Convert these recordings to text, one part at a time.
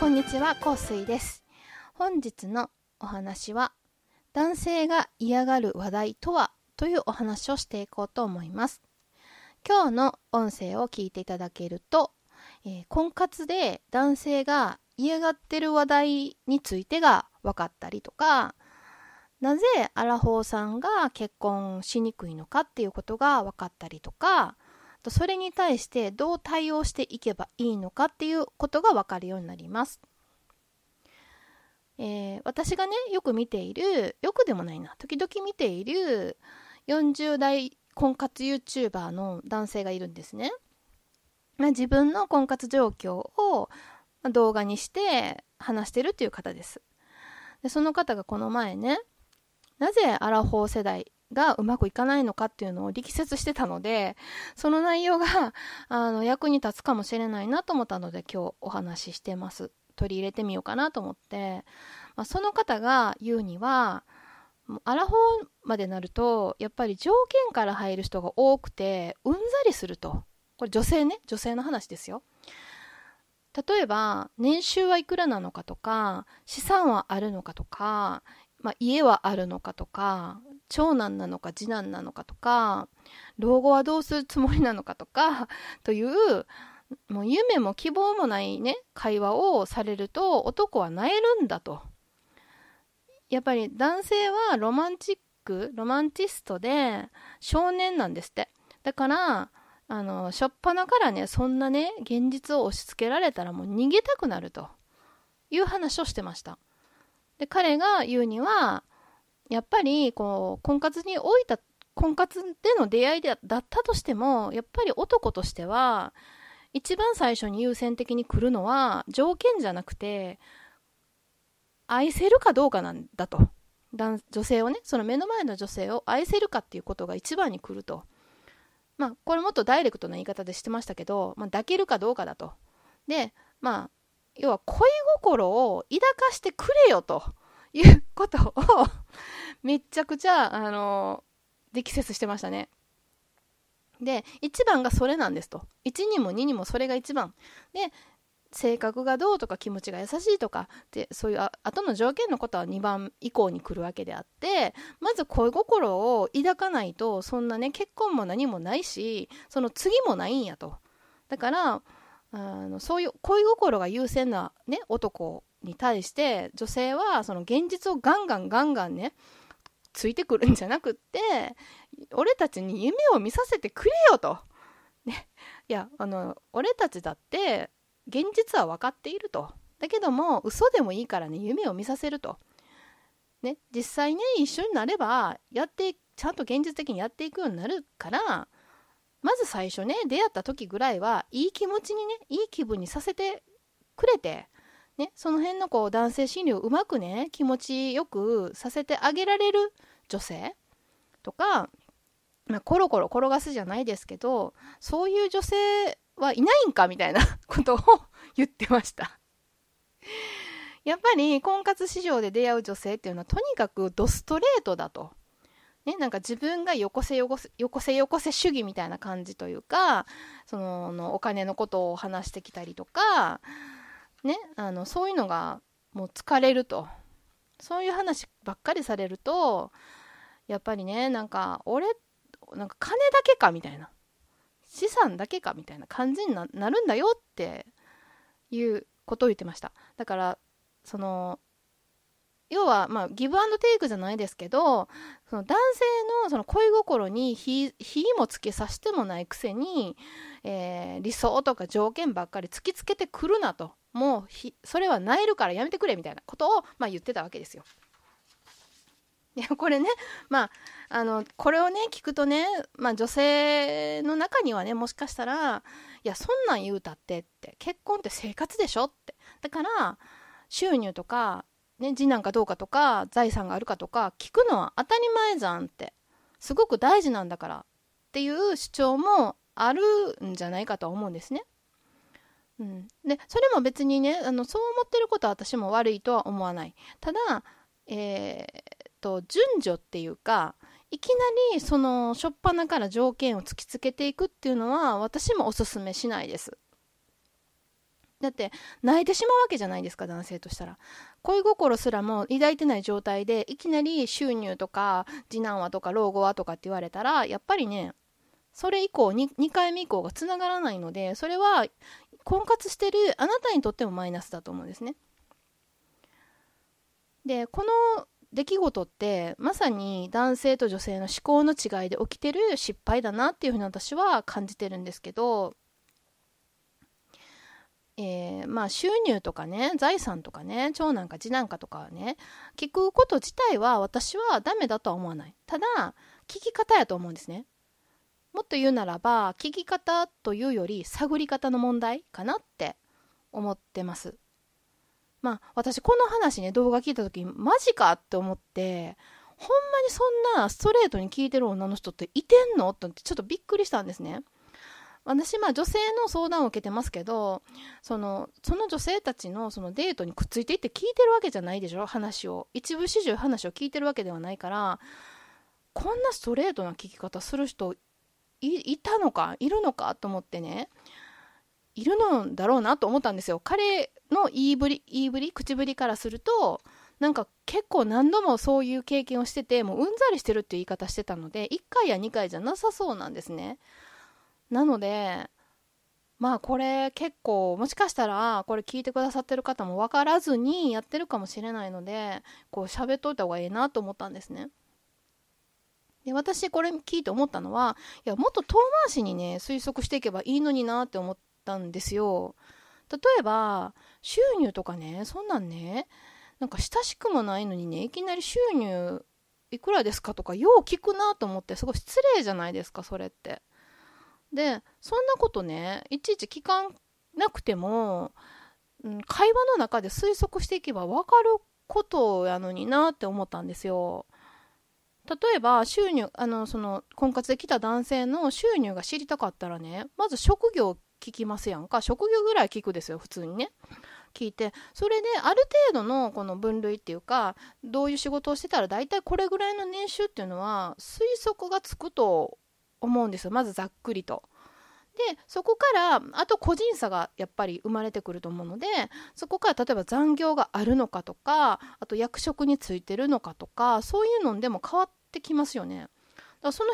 こんにちは、香水です。本日のお話は、男性が嫌がる話題とはというお話をしていこうと思います。今日の音声を聞いていただけるとえー、婚活で男性が嫌がってる話題についてが分かったりとかなぜアラフォーさんが結婚しにくいのかっていうことが分かったりとかそれに対してどう対応していけばいいのかっていうことが分かるようになります。えー、私がねよく見ているよくでもないな時々見ている40代婚活 YouTuber の男性がいるんですね。まあ、自分の婚活状況を動画にして話してるっていう方です。でその方がこの前ね、なぜアラフォー世代がうまくいかないのかっていうのを力説してたので、その内容が あの役に立つかもしれないなと思ったので今日お話ししてます。取り入れてみようかなと思って、まあ、その方が言うには、アラフォーまでなるとやっぱり条件から入る人が多くてうんざりするとこれ女性ね、女性の話ですよ。例えば、年収はいくらなのかとか、資産はあるのかとか、まあ、家はあるのかとか、長男なのか次男なのかとか、老後はどうするつもりなのかとか、という、もう夢も希望もないね、会話をされると、男は萎えるんだと。やっぱり男性はロマンチック、ロマンチストで少年なんですって。だから、あの、初っぱなからね、そんなね、現実を押し付けられたらもう逃げたくなるという話をしてました。で、彼が言うには、やっぱり、こう、婚活に置いた、婚活での出会いだったとしても、やっぱり男としては、一番最初に優先的に来るのは、条件じゃなくて、愛せるかどうかなんだと。女性をね、その目の前の女性を愛せるかっていうことが一番に来ると。まあ、これもっとダイレクトな言い方でしてましたけど、まあ、抱けるかどうかだと。で、まあ、要は恋心を抱かしてくれよということを めっちゃくちゃ、あのー、力説してましたね。で、1番がそれなんですと。1にも2にもそれが1番。で、性格がどうとか気持ちが優しいとかでそういう後の条件のことは2番以降に来るわけであってまず恋心を抱かないとそんなね結婚も何もないしその次もないんやとだからあのそういう恋心が優先な、ね、男に対して女性はその現実をガンガンガンガンねついてくるんじゃなくって俺たちに夢を見させてくれよと。ね、いやあの俺たちだって現実は分かっているとだけども嘘でもいいからね夢を見させると、ね、実際ね一緒になればやってちゃんと現実的にやっていくようになるからまず最初ね出会った時ぐらいはいい気持ちにねいい気分にさせてくれて、ね、その辺のこう男性心理をうまくね気持ちよくさせてあげられる女性とか、まあ、コロコロ転がすじゃないですけどそういう女性はいないんかみたいな ことを言ってました やっぱり婚活市場で出会う女性っていうのはとにかくドストレートだと。ね、なんか自分がよこせよこせよこせよこせ主義みたいな感じというかそのお金のことを話してきたりとか、ね、あのそういうのがもう疲れるとそういう話ばっかりされるとやっぱりねなんか俺なんか金だけかみたいな資産だけかみたいな感じになるんだよっていうことを言ってましただからその要はまあギブアンドテイクじゃないですけどその男性のその恋心に火もつけさせてもないくせに、えー、理想とか条件ばっかり突きつけてくるなともうそれはなえるからやめてくれみたいなことを、まあ、言ってたわけですよ。いやこれね、まあ、あのこれをね聞くとね、まあ、女性の中にはねもしかしたら「いやそんなん言うたって」って結婚って生活でしょってだから収入とか、ね、次男かどうかとか財産があるかとか聞くのは当たり前じゃんってすごく大事なんだからっていう主張もあるんじゃないかとは思うんですね。うん、でそれも別にねあのそう思ってることは私も悪いとは思わない。ただえと順序っていうかいきなりその初っ端から条件を突きつけていくっていうのは私もおすすめしないです。だって泣いてしまうわけじゃないですか男性としたら恋心すらも抱いてない状態でいきなり収入とか次男はとか老後はとかって言われたらやっぱりねそれ以降 2, 2回目以降がつながらないのでそれは婚活してるあなたにとってもマイナスだと思うんですね。でこの出来事ってまさに男性と女性の思考の違いで起きてる失敗だなっていうふうに私は感じてるんですけど、えー、まあ収入とかね財産とかね長男か次男かとかね聞くこと自体は私はダメだとは思わないただ聞き方やと思うんですねもっと言うならば聞き方というより探り方の問題かなって思ってますまあ、私この話ね、動画聞いた時、マジかって思って、ほんまにそんなストレートに聞いてる女の人っていてんのってちょっとびっくりしたんですね。私、まあ女性の相談を受けてますけど、その、その女性たちのそのデートにくっついていって聞いてるわけじゃないでしょ話を。一部始終話を聞いてるわけではないから、こんなストレートな聞き方する人いたのかいるのかと思ってね。いるのだろうなと思ったんですよ。彼の言いぶり、言いぶり、口ぶりからすると、なんか結構何度もそういう経験をしてて、もううんざりしてるっていう言い方してたので、1回や2回じゃなさそうなんですね。なので、まあこれ結構もしかしたらこれ聞いてくださってる方も分からずにやってるかもしれないのでこう喋っといた方がええなと思ったんですね。で私これ聞いて思ったのはいやもっと遠回しにね推測していけばいいのになって思っったんですよ。例えば、収入とかね、そんなんね、なんか親しくもないのにね、いきなり収入いくらですかとかよう聞くなと思ってすごい失礼じゃないですかそれって。でそんなことねいちいち聞かなくても、うん、会話の中で推測していけば分かることやのになって思ったんですよ。例えば収入あのその婚活で来た男性の収入が知りたかったらねまず職業聞きますやんか職業ぐらい聞くですよ普通にね聞いてそれである程度のこの分類っていうかどういう仕事をしてたら大体これぐらいの年収っていうのは推測がつくと思うんですよまずざっくりと。でそこからあと個人差がやっぱり生まれてくると思うのでそこから例えば残業があるのかとかあと役職についてるのかとかそういうのでも変わってきますよね。だからその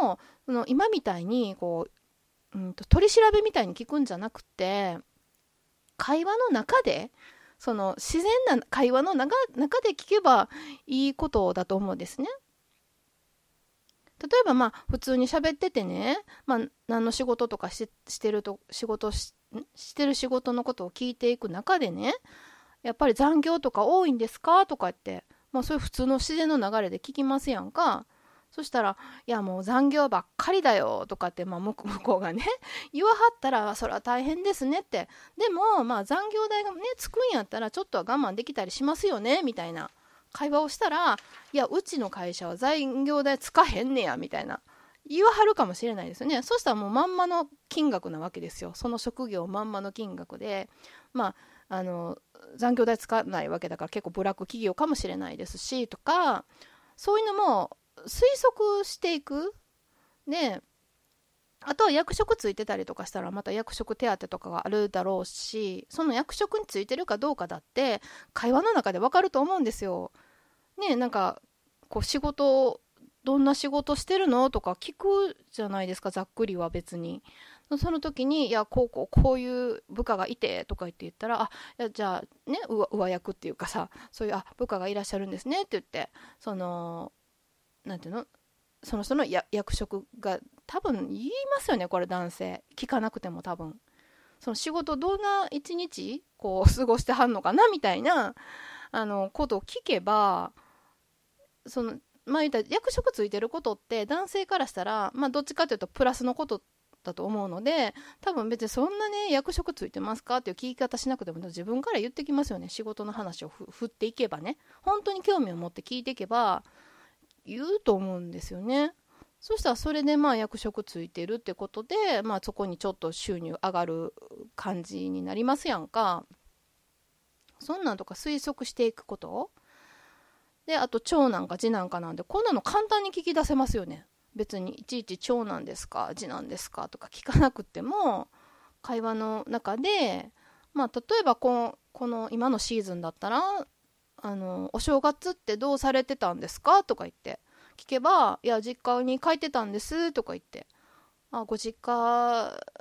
辺もその今みたいにこううんと、取り調べみたいに聞くんじゃなくて会話の中でその自然な会話の中で聞けばいいことだと思うんですね。例えばまあ普通に喋っててね、まあ、何の仕事とかししてると仕事ししてる仕事のことを聞いていく中でねやっぱり残業とか多いんですかとかって、まあ、そういう普通の自然の流れで聞きますやんか。そしたら「いやもう残業ばっかりだよ」とかって、まあ、向こうがね言わはったら「それは大変ですね」ってでも、まあ、残業代がねつくんやったらちょっとは我慢できたりしますよねみたいな会話をしたら「いやうちの会社は残業代つかへんねや」みたいな。言わはるかもしれないですよねそしたらもうまんまの金額なわけですよその職業まんまの金額でまああの残業代つかないわけだから結構ブラック企業かもしれないですしとかそういうのも推測していくねあとは役職ついてたりとかしたらまた役職手当とかがあるだろうしその役職についてるかどうかだって会話の中で分かると思うんですよ。ねなんかこう仕事どんな仕事してるのとか聞くじゃないですかざっくりは別に。その時に「いやこうこうこういう部下がいて」とか言って言ったら「あやじゃあね上役っていうかさそういうあ部下がいらっしゃるんですね」って言ってそのなんていうのその人の役職が多分言いますよねこれ男性聞かなくても多分その仕事どんな一日こう過ごしてはんのかなみたいなあのことを聞けばそのまあ言た役職ついてることって男性からしたら、まあ、どっちかというとプラスのことだと思うので多分別にそんなね役職ついてますかっていう聞き方しなくても自分から言ってきますよね仕事の話を振っていけばね本当に興味を持って聞いていけば言うと思うんですよね。そしたらそれでまあ役職ついてるってことで、まあ、そこにちょっと収入上がる感じになりますやんか。そんなんとか推測していくことであと長男か次男かなんでこんなの簡単に聞き出せますよね。別にいちいち長男ですか次男ですかとか聞かなくても会話の中で、まあ、例えばここの今のシーズンだったらあの「お正月ってどうされてたんですか?」とか言って聞けば「いや実家に帰ってたんです」とか言って「あご実家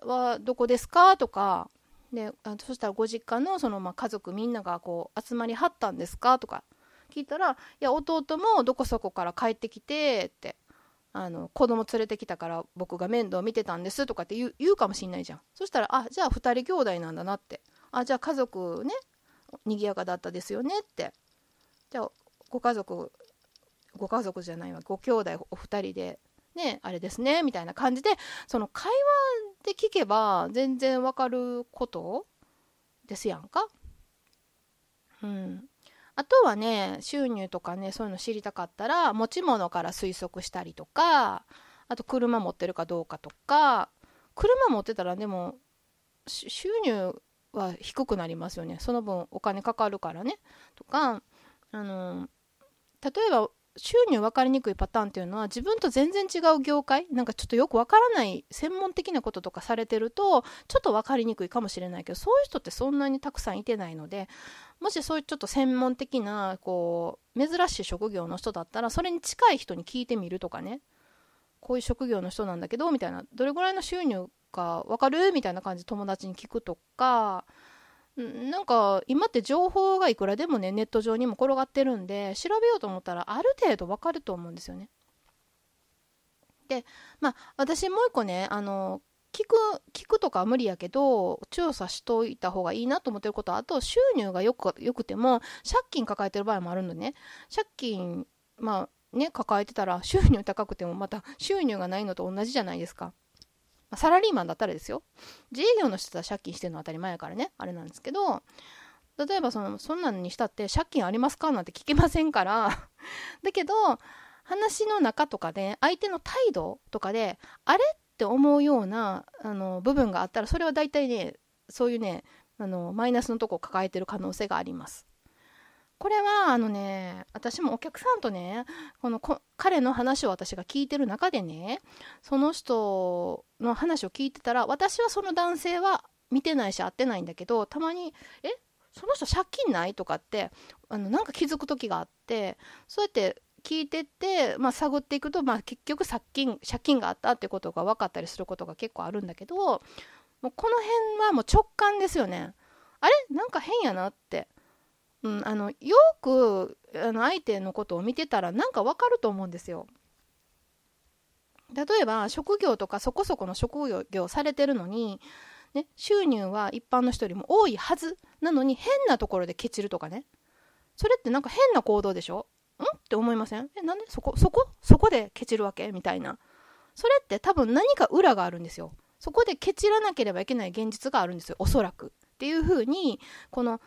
はどこですか?」とかであそしたらご実家のその、まあ、家族みんながこう集まりはったんですかとか聞いたら「いや弟もどこそこから帰ってきて」ってあの子供連れてきたから僕が面倒見てたんですとかって言う言うかもしんないじゃんそしたら「あじゃあ2人兄弟なんだな」って「あじゃあ家族ね賑やかだったですよね」ってじゃあご家族ご家族じゃないわご兄弟お二人でねあれですねみたいな感じでその会話で聞けば全然わかることですやんか。うん、あとはね収入とかねそういうの知りたかったら持ち物から推測したりとかあと車持ってるかどうかとか車持ってたらでも収入は低くなりますよねその分お金かかるからねとかあの例えば収入分かりにくいパターンっていうのは自分と全然違う業界なんかちょっとよく分からない専門的なこととかされてるとちょっと分かりにくいかもしれないけどそういう人ってそんなにたくさんいてないのでもしそういうちょっと専門的なこう珍しい職業の人だったらそれに近い人に聞いてみるとかねこういう職業の人なんだけどみたいなどれぐらいの収入か分かるみたいな感じで友達に聞くとかなんか今って情報がいくらでもねネット上にも転がってるんで調べようと思ったらある程度わかると思うんですよね。でまあ私もう一個ねあの聞く聞くとかは無理やけど調査しといた方がいいなと思ってることあと収入がよくよくても借金抱えてる場合もあるのでね借金まあね抱えてたら収入高くてもまた収入がないのと同じじゃないですか。サラリーマンだったらですよ自営業の人は借金してるのは当たり前やからねあれなんですけど例えばそのそんなのにしたって借金ありますかなんて聞けませんから だけど話の中とかで相手の態度とかであれって思うようなあの部分があったらそれは大体ねそういうねあのマイナスのとこを抱えてる可能性がありますこれはあのね私もお客さんとねこの彼の話を私が聞いてる中でねその人の話を聞いてたら私はその男性は見てないし会ってないんだけどたまに「えその人借金ない?」とかってあのなんか気づく時があってそうやって聞いてって、まあ、探っていくと、まあ、結局借金借金があったってことが分かったりすることが結構あるんだけどもうこの辺はもう直感ですよね。あれなんか変やなってうん、あのよくあの相手のことを見てたらなんかわかると思うんですよ。例えば職業とかそこそこの職業されてるのに、ね、収入は一般の人よりも多いはずなのに変なところでケチるとかねそれってなんか変な行動でしょんって思いませんえなんでそこそこそこでケチるわけみたいなそれって多分何か裏があるんですよそこでケチらなければいけない現実があるんですよおそらくっていうふうにこの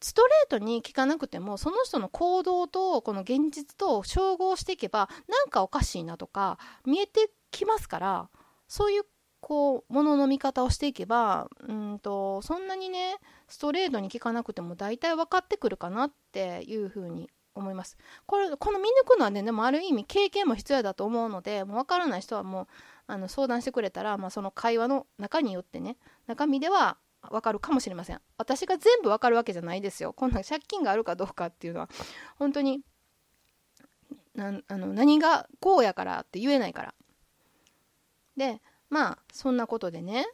ストレートに聞かなくてもその人の行動とこの現実と照合していけばなんかおかしいなとか見えてきますからそういうこうものの見方をしていけばうんとそんなにねストレートに聞かなくても大体分かってくるかなっていうふうに思いますこれこの見抜くのはねでもある意味経験も必要だと思うのでもう分からない人はもうあの相談してくれたら、まあ、その会話の中によってね中身ではわかるかもしれません私が全部わかるわけじゃないですよこんな借金があるかどうかっていうのは本当になあの何がこうやからって言えないからでまあそんなことでね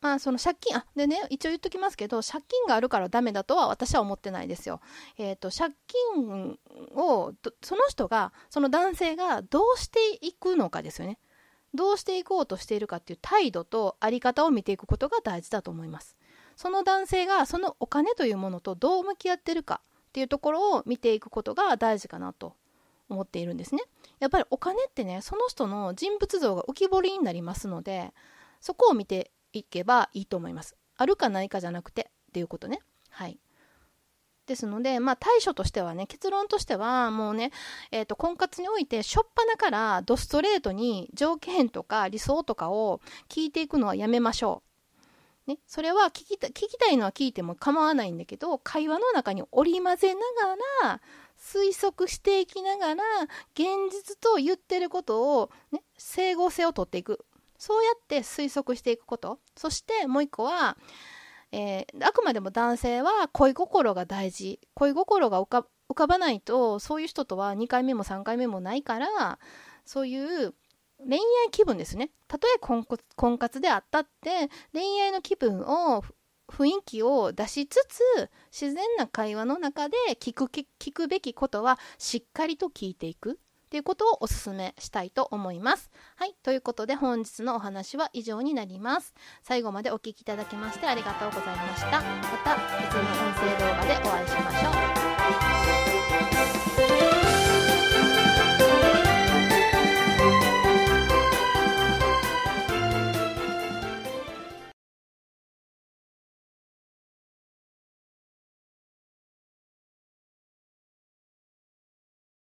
まあその借金あでね一応言っときますけど借金があるからダメだとは私は思ってないですよ。えっ、ー、と借金をその人がその男性がどうしていくのかですよね。どうしていこうとしているかっていう態度とあり方を見ていくことが大事だと思いますその男性がそのお金というものとどう向き合ってるかっていうところを見ていくことが大事かなと思っているんですねやっぱりお金ってねその人の人物像が浮き彫りになりますのでそこを見ていけばいいと思いますあるかないかじゃなくてっていうことねはいですので、まあ、対処としてはね結論としてはもうね、えー、と婚活において初っ端からドストレートに条件とか理想とかを聞いていくのはやめましょう。ね、それは聞きた聞きたいのは聞いても構わないんだけど会話の中に織り交ぜながら推測していきながら現実と言ってることを、ね、整合性をとっていくそうやって推測していくことそしてもう一個はえー、あくまでも男性は恋心が大事恋心が浮か浮かばないとそういう人とは2回目も3回目もないからそういう恋愛気分ですねたとえ婚婚活であったって恋愛の気分を雰囲気を出しつつ自然な会話の中で聞く聞くべきことはしっかりと聞いていくっていうことをお勧めしたいと思います。はい、ということで本日のお話は以上になります。最後までお聴きいただきましてありがとうございました。また別の音声動画でお会いしましょう。